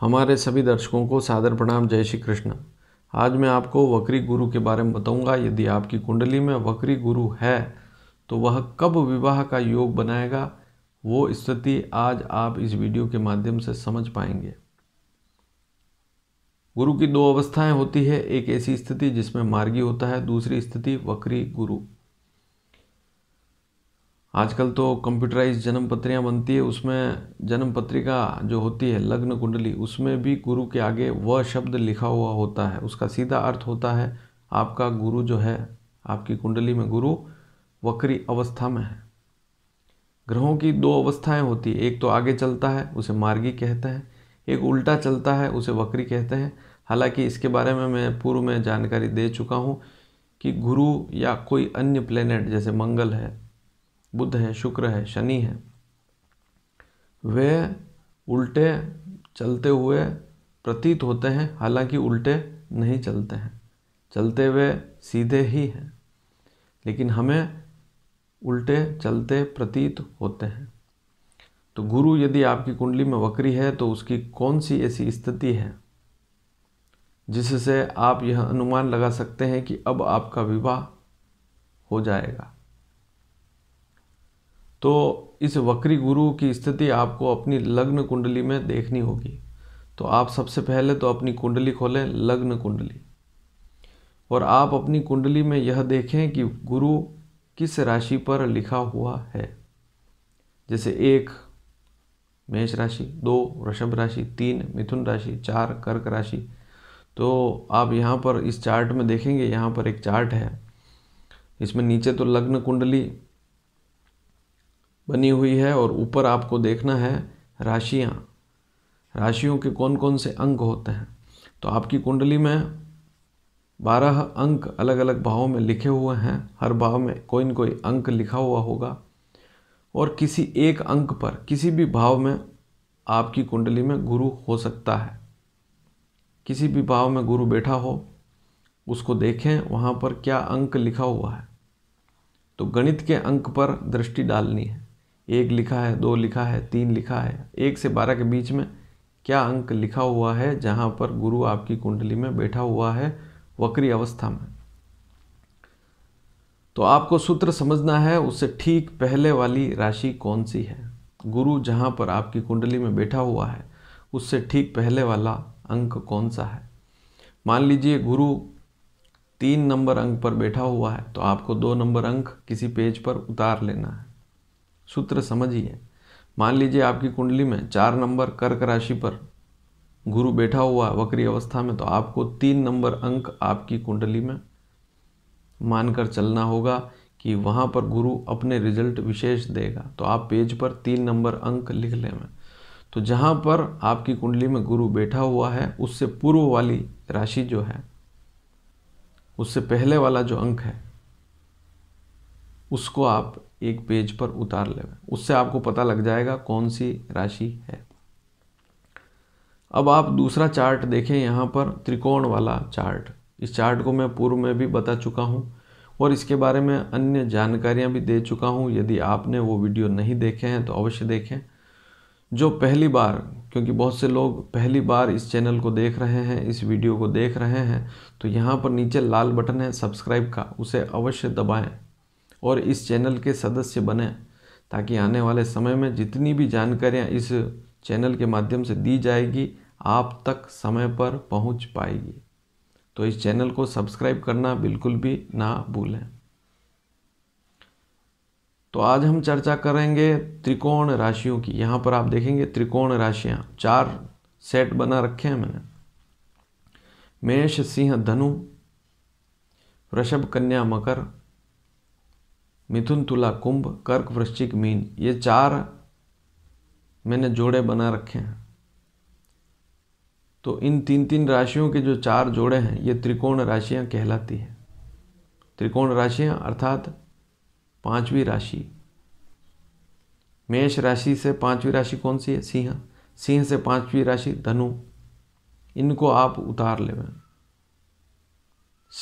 हमारे सभी दर्शकों को सादर प्रणाम जय श्री कृष्ण आज मैं आपको वक्री गुरु के बारे में बताऊंगा यदि आपकी कुंडली में वक्री गुरु है तो वह कब विवाह का योग बनाएगा वो स्थिति आज आप इस वीडियो के माध्यम से समझ पाएंगे गुरु की दो अवस्थाएं होती है एक ऐसी स्थिति जिसमें मार्गी होता है दूसरी स्थिति वक्री गुरु आजकल तो कंप्यूटराइज जन्म पत्रियाँ बनती है उसमें जन्म पत्रिका जो होती है लग्न कुंडली उसमें भी गुरु के आगे वह शब्द लिखा हुआ होता है उसका सीधा अर्थ होता है आपका गुरु जो है आपकी कुंडली में गुरु वक्री अवस्था में है ग्रहों की दो अवस्थाएं होती है एक तो आगे चलता है उसे मार्गी कहते हैं एक उल्टा चलता है उसे वक्री कहते हैं हालांकि इसके बारे में मैं पूर्व में जानकारी दे चुका हूँ कि गुरु या कोई अन्य प्लेनेट जैसे मंगल है बुध है शुक्र है शनि है वे उल्टे चलते हुए प्रतीत होते हैं हालांकि उल्टे नहीं चलते हैं चलते हुए सीधे ही हैं लेकिन हमें उल्टे चलते प्रतीत होते हैं तो गुरु यदि आपकी कुंडली में वक्री है तो उसकी कौन सी ऐसी स्थिति है जिससे आप यह अनुमान लगा सकते हैं कि अब आपका विवाह हो जाएगा तो इस वक्री गुरु की स्थिति आपको अपनी लग्न कुंडली में देखनी होगी तो आप सबसे पहले तो अपनी कुंडली खोलें लग्न कुंडली और आप अपनी कुंडली में यह देखें कि गुरु किस राशि पर लिखा हुआ है जैसे एक मेष राशि दो वृषभ राशि तीन मिथुन राशि चार कर्क राशि तो आप यहाँ पर इस चार्ट में देखेंगे यहाँ पर एक चार्ट है इसमें नीचे तो लग्न कुंडली बनी हुई है और ऊपर आपको देखना है राशियाँ राशियों के कौन कौन से अंक होते हैं तो आपकी कुंडली में बारह अंक अलग अलग भावों में लिखे हुए हैं हर भाव में कोई न कोई अंक लिखा हुआ होगा और किसी एक अंक पर किसी भी भाव में आपकी कुंडली में गुरु हो सकता है किसी भी भाव में गुरु बैठा हो उसको देखें वहाँ पर क्या अंक लिखा हुआ है तो गणित के अंक पर दृष्टि डालनी है एक लिखा है दो लिखा है तीन लिखा है एक से बारह के बीच में क्या अंक लिखा हुआ है जहाँ पर गुरु आपकी कुंडली में बैठा हुआ है वक्री अवस्था में तो आपको सूत्र समझना है उससे ठीक पहले वाली राशि कौन सी है गुरु जहाँ पर आपकी कुंडली में बैठा हुआ है उससे ठीक पहले वाला अंक कौन सा है मान लीजिए गुरु तीन नंबर अंक पर बैठा हुआ है तो आपको दो नंबर अंक किसी पेज पर उतार लेना है सूत्र समझिए मान लीजिए आपकी कुंडली में चार नंबर कर्क राशि पर गुरु बैठा हुआ वक्री अवस्था में तो आपको तीन नंबर अंक आपकी कुंडली में मानकर चलना होगा कि वहाँ पर गुरु अपने रिजल्ट विशेष देगा तो आप पेज पर तीन नंबर अंक लिख लें तो जहाँ पर आपकी कुंडली में गुरु बैठा हुआ है उससे पूर्व वाली राशि जो है उससे पहले वाला जो अंक है उसको आप एक पेज पर उतार ले उससे आपको पता लग जाएगा कौन सी राशि है अब आप दूसरा चार्ट देखें यहाँ पर त्रिकोण वाला चार्ट इस चार्ट को मैं पूर्व में भी बता चुका हूँ और इसके बारे में अन्य जानकारियाँ भी दे चुका हूँ यदि आपने वो वीडियो नहीं देखे हैं तो अवश्य देखें जो पहली बार क्योंकि बहुत से लोग पहली बार इस चैनल को देख रहे हैं इस वीडियो को देख रहे हैं तो यहाँ पर नीचे लाल बटन है सब्सक्राइब का उसे अवश्य दबाएं और इस चैनल के सदस्य बने ताकि आने वाले समय में जितनी भी जानकारियाँ इस चैनल के माध्यम से दी जाएगी आप तक समय पर पहुंच पाएगी तो इस चैनल को सब्सक्राइब करना बिल्कुल भी ना भूलें तो आज हम चर्चा करेंगे त्रिकोण राशियों की यहाँ पर आप देखेंगे त्रिकोण राशियाँ चार सेट बना रखे हैं मैंने मेष सिंह धनु वृषभ कन्या मकर मिथुन तुला कुंभ कर्क वृश्चिक मीन ये चार मैंने जोड़े बना रखे हैं तो इन तीन तीन राशियों के जो चार जोड़े हैं ये त्रिकोण राशियां कहलाती हैं त्रिकोण राशियां अर्थात पांचवी राशि मेष राशि से पांचवी राशि कौन सी है सिंह सिंह से पांचवी राशि धनु इनको आप उतार लेवें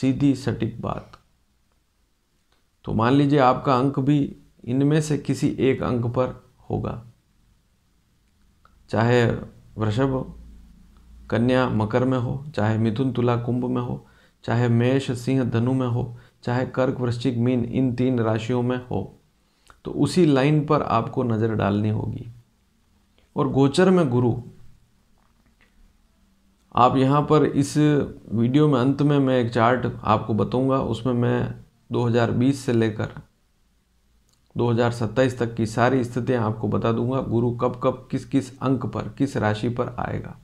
सीधी सटीक बात तो मान लीजिए आपका अंक भी इनमें से किसी एक अंक पर होगा चाहे वृषभ कन्या मकर में हो चाहे मिथुन तुला कुंभ में हो चाहे मेष सिंह धनु में हो चाहे कर्क वृश्चिक मीन इन तीन राशियों में हो तो उसी लाइन पर आपको नज़र डालनी होगी और गोचर में गुरु आप यहाँ पर इस वीडियो में अंत में मैं एक चार्ट आपको बताऊंगा उसमें मैं 2020 से लेकर 2027 तक की सारी स्थितियां आपको बता दूंगा गुरु कब कब किस किस अंक पर किस राशि पर आएगा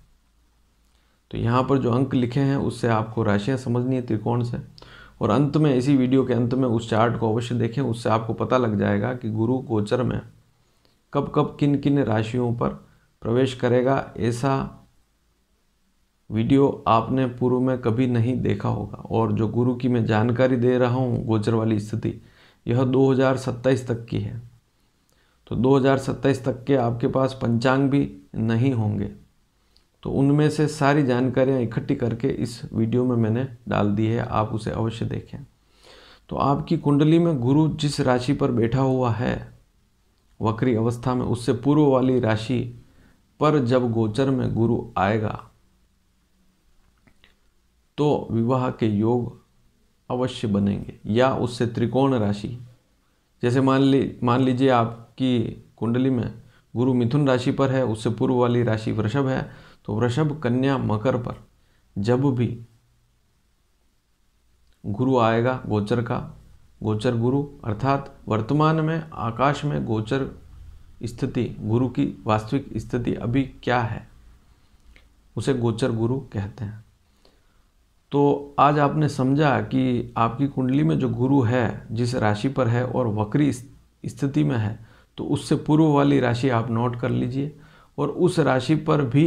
तो यहाँ पर जो अंक लिखे हैं उससे आपको राशियाँ समझनी है त्रिकोण से और अंत में इसी वीडियो के अंत में उस चार्ट को अवश्य देखें उससे आपको पता लग जाएगा कि गुरु गोचर में कब कब किन किन राशियों पर प्रवेश करेगा ऐसा वीडियो आपने पूर्व में कभी नहीं देखा होगा और जो गुरु की मैं जानकारी दे रहा हूँ गोचर वाली स्थिति यह 2027 तक की है तो 2027 तक के आपके पास पंचांग भी नहीं होंगे तो उनमें से सारी जानकारियाँ इकट्ठी करके इस वीडियो में मैंने डाल दी है आप उसे अवश्य देखें तो आपकी कुंडली में गुरु जिस राशि पर बैठा हुआ है वक्री अवस्था में उससे पूर्व वाली राशि पर जब गोचर में गुरु आएगा तो विवाह के योग अवश्य बनेंगे या उससे त्रिकोण राशि जैसे मान ली मान लीजिए आपकी कुंडली में गुरु मिथुन राशि पर है उससे पूर्व वाली राशि वृषभ है तो वृषभ कन्या मकर पर जब भी गुरु आएगा गोचर का गोचर गुरु अर्थात वर्तमान में आकाश में गोचर स्थिति गुरु की वास्तविक स्थिति अभी क्या है उसे गोचर गुरु कहते हैं तो आज आपने समझा कि आपकी कुंडली में जो गुरु है जिस राशि पर है और वक्री स्थिति में है तो उससे पूर्व वाली राशि आप नोट कर लीजिए और उस राशि पर भी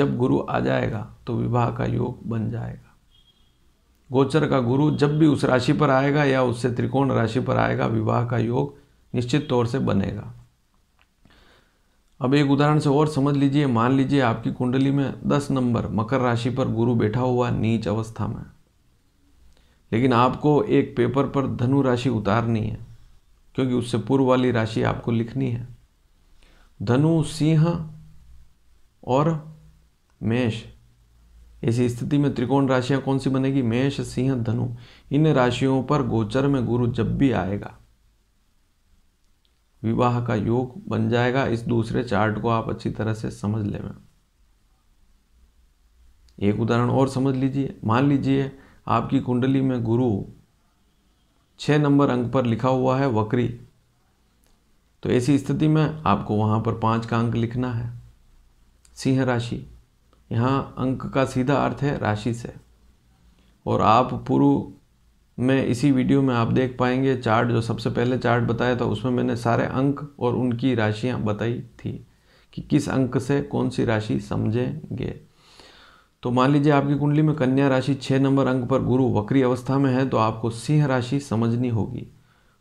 जब गुरु आ जाएगा तो विवाह का योग बन जाएगा गोचर का गुरु जब भी उस राशि पर आएगा या उससे त्रिकोण राशि पर आएगा विवाह का योग निश्चित तौर से बनेगा अब एक उदाहरण से और समझ लीजिए मान लीजिए आपकी कुंडली में दस नंबर मकर राशि पर गुरु बैठा हुआ नीच अवस्था में लेकिन आपको एक पेपर पर धनु राशि उतारनी है क्योंकि उससे पूर्व वाली राशि आपको लिखनी है धनु सिंह और मेष ऐसी स्थिति में त्रिकोण राशियां कौन सी बनेगी मेष सिंह धनु इन राशियों पर गोचर में गुरु जब भी आएगा विवाह का योग बन जाएगा इस दूसरे चार्ट को आप अच्छी तरह से समझ ले एक उदाहरण और समझ लीजिए मान लीजिए आपकी कुंडली में गुरु छः नंबर अंक पर लिखा हुआ है वक्री तो ऐसी स्थिति में आपको वहाँ पर पाँच का अंक लिखना है सिंह राशि यहाँ अंक का सीधा अर्थ है राशि से और आप पूर्व में इसी वीडियो में आप देख पाएंगे चार्ट जो सबसे पहले चार्ट बताया था उसमें मैंने सारे अंक और उनकी राशियाँ बताई थी कि किस अंक से कौन सी राशि समझेंगे तो मान लीजिए आपकी कुंडली में कन्या राशि छः नंबर अंक पर गुरु वक्री अवस्था में है तो आपको सिंह राशि समझनी होगी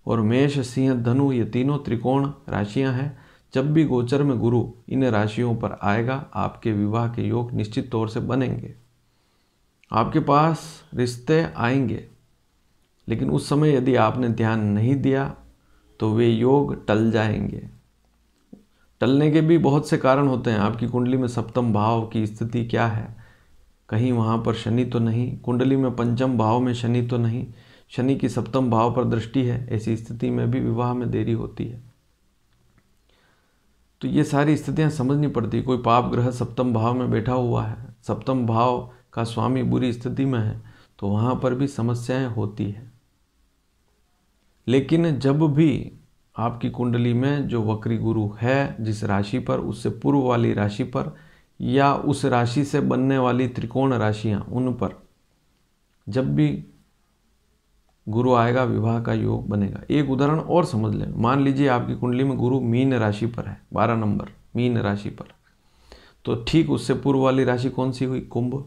और मेष सिंह धनु ये तीनों त्रिकोण राशियां हैं जब भी गोचर में गुरु इन राशियों पर आएगा आपके विवाह के योग निश्चित तौर से बनेंगे आपके पास रिश्ते आएंगे लेकिन उस समय यदि आपने ध्यान नहीं दिया तो वे योग टल जाएंगे टलने के भी बहुत से कारण होते हैं आपकी कुंडली में सप्तम भाव की स्थिति क्या है कहीं वहाँ पर शनि तो नहीं कुंडली में पंचम भाव में शनि तो नहीं शनि की सप्तम भाव पर दृष्टि है ऐसी स्थिति में भी विवाह में देरी होती है तो ये सारी स्थितियाँ समझनी पड़ती कोई पाप ग्रह सप्तम भाव में बैठा हुआ है सप्तम भाव का स्वामी बुरी स्थिति में है तो वहाँ पर भी समस्याएं होती है लेकिन जब भी आपकी कुंडली में जो वक्री गुरु है जिस राशि पर उससे पूर्व वाली राशि पर या उस राशि से बनने वाली त्रिकोण राशियां उन पर जब भी गुरु आएगा विवाह का योग बनेगा एक उदाहरण और समझ लें मान लीजिए आपकी कुंडली में गुरु मीन राशि पर है बारह नंबर मीन राशि पर तो ठीक उससे पूर्व वाली राशि कौन सी हुई कुंभ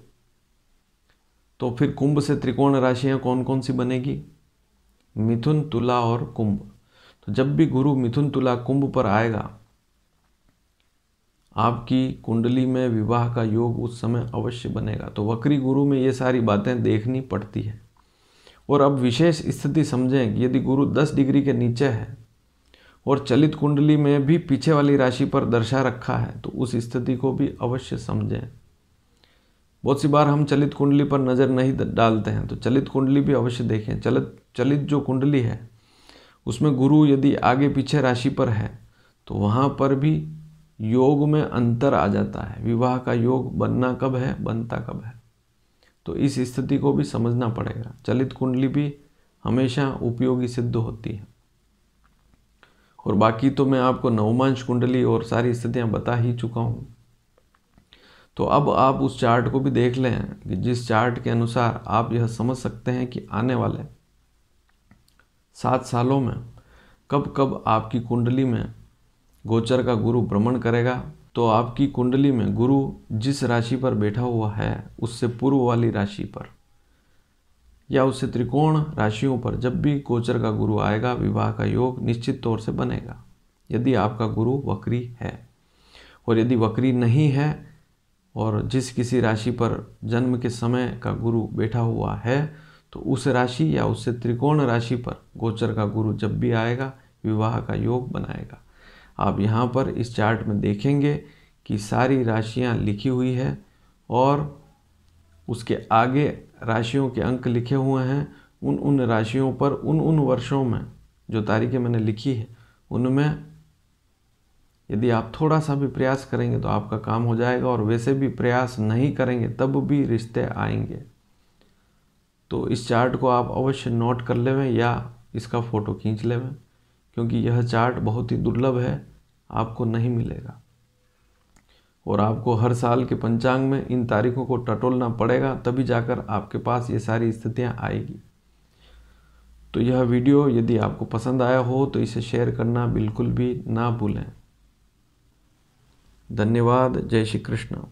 तो फिर कुंभ से त्रिकोण राशियां कौन कौन सी बनेगी मिथुन तुला और कुंभ तो जब भी गुरु मिथुन तुला कुंभ पर आएगा आपकी कुंडली में विवाह का योग उस समय अवश्य बनेगा तो वक्री गुरु में ये सारी बातें देखनी पड़ती है और अब विशेष स्थिति समझें कि यदि गुरु 10 डिग्री के नीचे है और चलित कुंडली में भी पीछे वाली राशि पर दर्शा रखा है तो उस स्थिति को भी अवश्य समझें बहुत सी बार हम चलित कुंडली पर नज़र नहीं डालते हैं तो चलित कुंडली भी अवश्य देखें चलित चलित जो कुंडली है उसमें गुरु यदि आगे पीछे राशि पर है तो वहाँ पर भी योग में अंतर आ जाता है विवाह का योग बनना कब है बनता कब है तो इस स्थिति को भी समझना पड़ेगा चलित कुंडली भी हमेशा उपयोगी सिद्ध होती है और बाकी तो मैं आपको नवमांश कुंडली और सारी स्थितियाँ बता ही चुका हूँ तो अब आप उस चार्ट को भी देख लें कि जिस चार्ट के अनुसार आप यह समझ सकते हैं कि आने वाले सात सालों में कब कब आपकी कुंडली में गोचर का गुरु भ्रमण करेगा तो आपकी कुंडली में गुरु जिस राशि पर बैठा हुआ है उससे पूर्व वाली राशि पर या उससे त्रिकोण राशियों पर जब भी गोचर का गुरु आएगा विवाह का योग निश्चित तौर से बनेगा यदि आपका गुरु वक्री है और यदि वक्री नहीं है और जिस किसी राशि पर जन्म के समय का गुरु बैठा हुआ है तो उस राशि या उससे त्रिकोण राशि पर गोचर का गुरु जब भी आएगा विवाह का योग बनाएगा आप यहाँ पर इस चार्ट में देखेंगे कि सारी राशियाँ लिखी हुई है और उसके आगे राशियों के अंक लिखे हुए हैं उन उन राशियों पर उन उन वर्षों में जो तारीखें मैंने लिखी है उनमें यदि आप थोड़ा सा भी प्रयास करेंगे तो आपका काम हो जाएगा और वैसे भी प्रयास नहीं करेंगे तब भी रिश्ते आएंगे तो इस चार्ट को आप अवश्य नोट कर लेवें या इसका फ़ोटो खींच लेवें क्योंकि यह चार्ट बहुत ही दुर्लभ है आपको नहीं मिलेगा और आपको हर साल के पंचांग में इन तारीखों को टटोलना पड़ेगा तभी जाकर आपके पास ये सारी स्थितियाँ आएगी तो यह वीडियो यदि आपको पसंद आया हो तो इसे शेयर करना बिल्कुल भी ना भूलें धन्यवाद जय श्री कृष्ण